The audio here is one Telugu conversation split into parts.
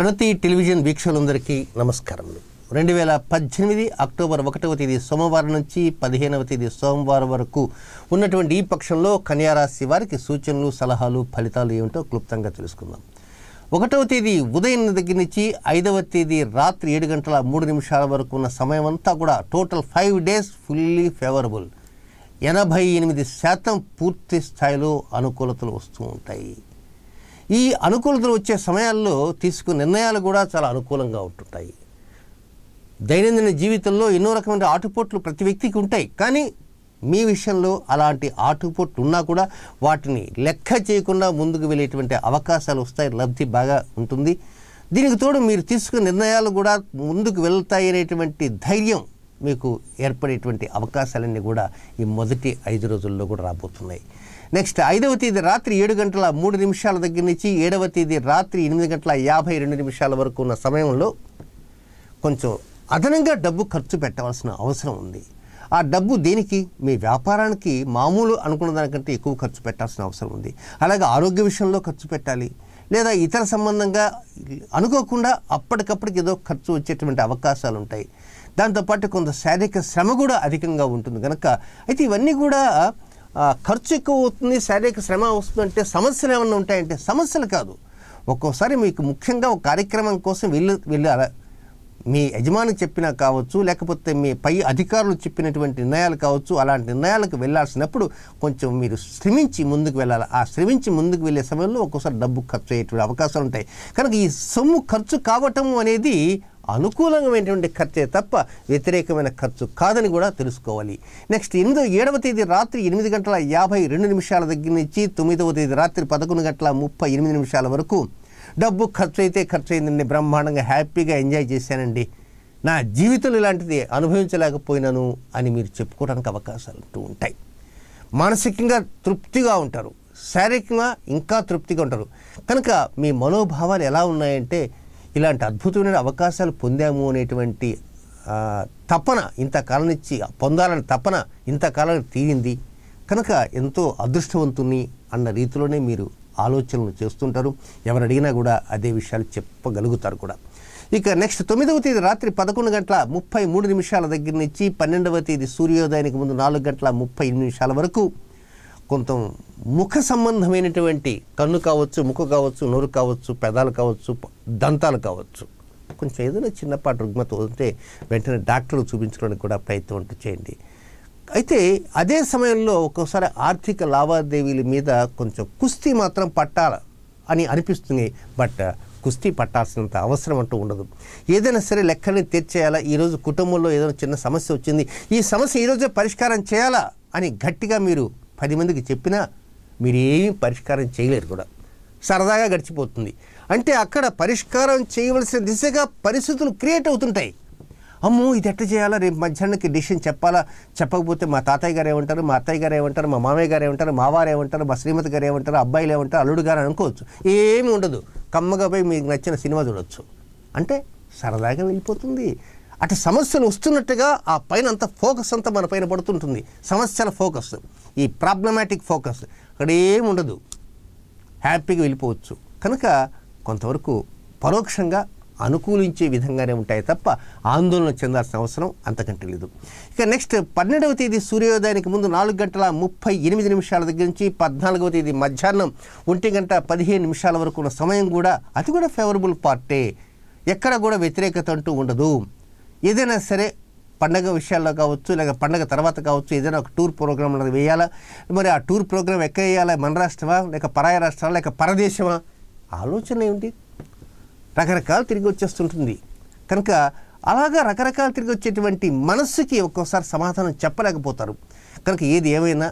ప్రణతి టెలివిజన్ వీక్షకులందరికీ నమస్కారం రెండు వేల పద్దెనిమిది అక్టోబర్ ఒకటవ తేదీ సోమవారం నుంచి పదిహేనవ తేదీ సోమవారం వరకు ఉన్నటువంటి ఈ పక్షంలో కన్యారాశి వారికి సూచనలు సలహాలు ఫలితాలు ఏమిటో క్లుప్తంగా తెలుసుకుందాం ఒకటవ తేదీ ఉదయం దగ్గర నుంచి ఐదవ తేదీ రాత్రి ఏడు గంటల మూడు నిమిషాల వరకు ఉన్న సమయం అంతా కూడా total five days fully favourable ఎనభై ఎనిమిది శాతం పూర్తి స్థాయిలో అనుకూలతలు వస్తూ ఉంటాయి ఈ అనుకూలతలు వచ్చే సమయాల్లో తీసుకునే నిర్ణయాలు కూడా చాలా అనుకూలంగా ఉంటుంటాయి దైనందిన జీవితంలో ఎన్నో రకమైన ఆటుపోట్లు ప్రతి వ్యక్తికి ఉంటాయి కానీ మీ విషయంలో అలాంటి ఆటుపోట్లు ఉన్నా కూడా వాటిని లెక్క చేయకుండా ముందుకు వెళ్ళేటువంటి అవకాశాలు వస్తాయి లబ్ధి బాగా ఉంటుంది దీనికి తోడు మీరు తీసుకునే నిర్ణయాలు కూడా ముందుకు వెళ్తాయి అనేటువంటి ధైర్యం మీకు ఏర్పడేటువంటి అవకాశాలన్నీ కూడా ఈ మొదటి ఐదు రోజుల్లో కూడా రాబోతున్నాయి నెక్స్ట్ ఐదవ తేదీ రాత్రి ఏడు గంటల మూడు నిమిషాల దగ్గర నుంచి ఏడవ తేదీ రాత్రి ఎనిమిది గంటల యాభై రెండు నిమిషాల వరకు ఉన్న సమయంలో కొంచెం అదనంగా డబ్బు ఖర్చు పెట్టవలసిన అవసరం ఉంది ఆ డబ్బు దేనికి మీ వ్యాపారానికి మామూలు అనుకున్న దానికంటే ఎక్కువ ఖర్చు పెట్టాల్సిన అవసరం ఉంది అలాగే ఆరోగ్య విషయంలో ఖర్చు పెట్టాలి లేదా ఇతర సంబంధంగా అనుకోకుండా అప్పటికప్పటికి ఏదో ఖర్చు వచ్చేటువంటి అవకాశాలు ఉంటాయి దాంతోపాటు కొంత శారీరక శ్రమ కూడా అధికంగా ఉంటుంది కనుక అయితే ఇవన్నీ కూడా ఖర్చు ఎక్కువ అవుతుంది శారీరక శ్రమ వస్తుందంటే సమస్యలు ఏమైనా ఉంటాయంటే సమస్యలు కాదు ఒక్కోసారి మీకు ముఖ్యంగా ఒక కార్యక్రమం కోసం వెళ్ళి వెళ్ళాల మీ యజమాని చెప్పినా కావచ్చు లేకపోతే మీ పై అధికారులు చెప్పినటువంటి నిర్ణయాలు కావచ్చు అలాంటి నిర్ణయాలకు వెళ్ళాల్సినప్పుడు కొంచెం మీరు శ్రమించి ముందుకు వెళ్ళాలి ఆ శ్రమించి ముందుకు వెళ్ళే సమయంలో ఒక్కోసారి డబ్బు ఖర్చు అయ్యేటువంటి అవకాశాలు ఉంటాయి కనుక ఈ సొమ్ము ఖర్చు కావటం అనేది అనుకూలమైనటువంటి ఖర్చే తప్ప వ్యతిరేకమైన ఖర్చు కాదని కూడా తెలుసుకోవాలి నెక్స్ట్ ఎనిమిదో ఏడవ తేదీ రాత్రి ఎనిమిది గంటల యాభై రెండు నిమిషాల దగ్గర నుంచి తొమ్మిదవ తేదీ రాత్రి పదకొండు గంటల ముప్పై ఎనిమిది నిమిషాల వరకు డబ్బు ఖర్చు అయితే ఖర్చు అయిందండి బ్రహ్మాండంగా హ్యాపీగా ఎంజాయ్ చేశానండి నా జీవితం ఇలాంటిది అనుభవించలేకపోయినాను అని మీరు చెప్పుకోవడానికి అవకాశాలు ఉంటూ ఉంటాయి మానసికంగా తృప్తిగా ఉంటారు శారీరకంగా ఇంకా తృప్తిగా ఉంటారు కనుక మీ మనోభావాలు ఎలా ఉన్నాయంటే ఇలాంటి అద్భుతమైన అవకాశాలు పొందాము అనేటువంటి తపన ఇంతకాలం నుంచి పొందాలని తపన ఇంతకాలం తీరింది కనుక ఎంతో అదృష్టవంతుని అన్న రీతిలోనే మీరు ఆలోచనలు చేస్తుంటారు ఎవరు అడిగినా కూడా అదే విషయాలు చెప్పగలుగుతారు కూడా ఇక నెక్స్ట్ తొమ్మిదవ తేదీ రాత్రి పదకొండు గంటల ముప్పై మూడు నిమిషాల దగ్గర నుంచి పన్నెండవ తేదీ సూర్యోదయానికి ముందు నాలుగు గంటల ముప్పై నిమిషాల వరకు కొంత ముఖ సంబంధమైనటువంటి కన్ను కావచ్చు ముఖ కావచ్చు నోరు కావచ్చు పెదాలు కావచ్చు దంతాలు కావచ్చు కొంచెం ఏదైనా చిన్నపాటి రుగ్మత ఉంటే వెంటనే డాక్టర్లు చూపించుకోవడానికి కూడా ప్రయత్నం అంటూ చేయండి అయితే అదే సమయంలో ఒక్కోసారి ఆర్థిక లావాదేవీల మీద కొంచెం కుస్తీ మాత్రం పట్టాల అని అనిపిస్తుంది బట్ కుస్తీ పట్టాల్సినంత అవసరం అంటూ ఉండదు ఏదైనా సరే లెక్కని తీర్చేయాలా ఈరోజు కుటుంబంలో ఏదైనా చిన్న సమస్య వచ్చింది ఈ సమస్య ఈరోజే పరిష్కారం చేయాలా అని గట్టిగా మీరు పది మందికి చెప్పినా మీరేమీ పరిష్కారం చేయలేరు కూడా సరదాగా గడిచిపోతుంది అంటే అక్కడ పరిష్కారం చేయవలసిన దిశగా పరిస్థితులు క్రియేట్ అవుతుంటాయి అమ్మో ఇది ఎట్లా చేయాలా రేపు మధ్యాహ్నానికి డిసిషన్ చెప్పాలా చెప్పకపోతే మా తాతయ్య గారు ఏమంటారు మా అత్తయ్య గారు ఏమంటారు మా మామయ్య గారు ఏమంటారు మా వారు ఏమంటారు మా శ్రీమతి గారు ఏమంటారు అబ్బాయిలు ఏమంటారు అల్లుడు గారు అనుకోవచ్చు ఏమీ ఉండదు కమ్మగా పోయి మీకు నచ్చిన సినిమా చూడవచ్చు అంటే సరదాగా వెళ్ళిపోతుంది అటు సమస్యలు వస్తున్నట్టుగా ఆ పైన అంత ఫోకస్ అంతా మన పైన పడుతుంటుంది సమస్యల ఫోకస్ ఈ ప్రాబ్లమాటిక్ ఫోకస్ అక్కడేం ఉండదు హ్యాపీగా వెళ్ళిపోవచ్చు కనుక కొంతవరకు పరోక్షంగా అనుకూలించే విధంగానే ఉంటాయి తప్ప ఆందోళన చెందాల్సిన అవసరం అంతకంటే లేదు ఇక నెక్స్ట్ పన్నెండవ తేదీ సూర్యోదయానికి ముందు నాలుగు గంటల ముప్పై ఎనిమిది నిమిషాల దగ్గర నుంచి పద్నాలుగవ తేదీ మధ్యాహ్నం ఒంటి గంట పదిహేను నిమిషాల వరకు ఉన్న సమయం కూడా అది కూడా ఫేవరబుల్ పార్టే ఎక్కడ కూడా వ్యతిరేకత అంటూ ఉండదు ఏదైనా సరే పండగ విషయాల్లో కావచ్చు లేక పండగ తర్వాత కావచ్చు ఏదైనా ఒక టూర్ ప్రోగ్రామ్ వేయాలా మరి ఆ టూర్ ప్రోగ్రామ్ ఎక్కడ వేయాలా మన రాష్ట్రమా లేక పరాయ రాష్ట్రమా లేక పరదేశమా ఆలోచన ఏమిటి రకరకాలు తిరిగి వచ్చేస్తుంటుంది కనుక అలాగా రకరకాలు తిరిగి వచ్చేటువంటి మనస్సుకి ఒక్కోసారి సమాధానం చెప్పలేకపోతారు కనుక ఏది ఏమైనా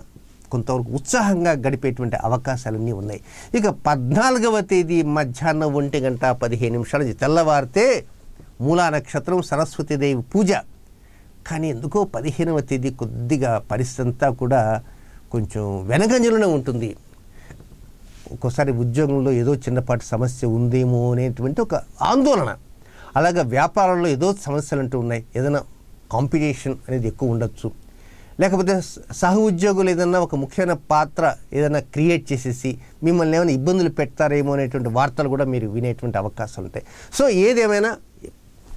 కొంతవరకు ఉత్సాహంగా గడిపేటువంటి అవకాశాలన్నీ ఉన్నాయి ఇక పద్నాలుగవ తేదీ మధ్యాహ్నం ఒంటి గంట పదిహేను నిమిషాల తెల్లవారితే మూలా నక్షత్రం సరస్వతీదేవి పూజ కానీ ఎందుకో పదిహేనవ తేదీ కొద్దిగా పరిస్థితి అంతా కూడా కొంచెం వెనగంజలోనే ఉంటుంది ఒక్కోసారి ఉద్యోగంలో ఏదో చిన్నపాటి సమస్య ఉందేమో అనేటువంటి ఒక ఆందోళన అలాగే వ్యాపారంలో ఏదో సమస్యలు అంటూ ఉన్నాయి ఏదైనా కాంపిటీషన్ అనేది ఎక్కువ ఉండొచ్చు లేకపోతే సహ ఉద్యోగులు ఏదన్నా ఒక ముఖ్యమైన పాత్ర ఏదైనా క్రియేట్ చేసేసి మిమ్మల్ని ఏమైనా ఇబ్బందులు పెడతారేమో అనేటువంటి వార్తలు కూడా మీరు వినేటువంటి అవకాశాలు ఉంటాయి సో ఏదేమైనా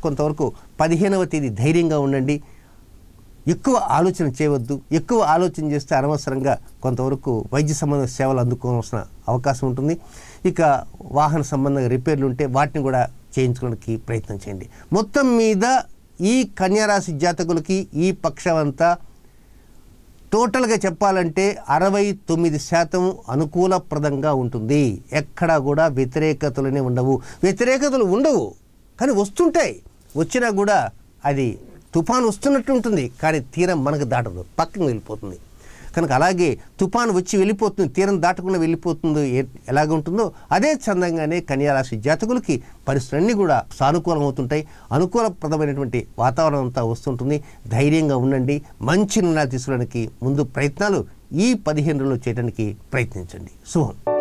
కొంతవరకు పదిహేనవ తేదీ ధైర్యంగా ఉండండి ఎక్కువ ఆలోచన చేయవద్దు ఎక్కువ ఆలోచన చేస్తే అనవసరంగా కొంతవరకు వైద్య సంబంధ సేవలు అందుకోవాల్సిన అవకాశం ఉంటుంది ఇక వాహన సంబంధ రిపేర్లు ఉంటే వాటిని కూడా చేయించుకోవడానికి ప్రయత్నం చేయండి మొత్తం మీద ఈ కన్యారాశి జాతకులకి ఈ పక్షం అంతా టోటల్గా చెప్పాలంటే అరవై తొమ్మిది శాతం అనుకూలప్రదంగా ఉంటుంది ఎక్కడా కూడా వ్యతిరేకతలనే ఉండవు వ్యతిరేకతలు ఉండవు కానీ వస్తుంటాయి వచ్చినా కూడా అది తుఫాను వస్తున్నట్టు ఉంటుంది కానీ తీరం మనకు దాటదు పక్కన వెళ్ళిపోతుంది కనుక అలాగే తుఫాను వచ్చి వెళ్ళిపోతుంది తీరం దాటకుండా వెళ్ళిపోతుందో ఎలాగ ఉంటుందో అదే చందంగానే కన్యారాశి జాతకులకి పరిస్థితులన్నీ కూడా సానుకూలం అవుతుంటాయి అనుకూలప్రదమైనటువంటి వాతావరణం అంతా వస్తుంటుంది ధైర్యంగా ఉండండి మంచి నిర్ణయాలు తీసుకోవడానికి ముందు ప్రయత్నాలు ఈ పదిహేను రోజులు చేయడానికి ప్రయత్నించండి శుభం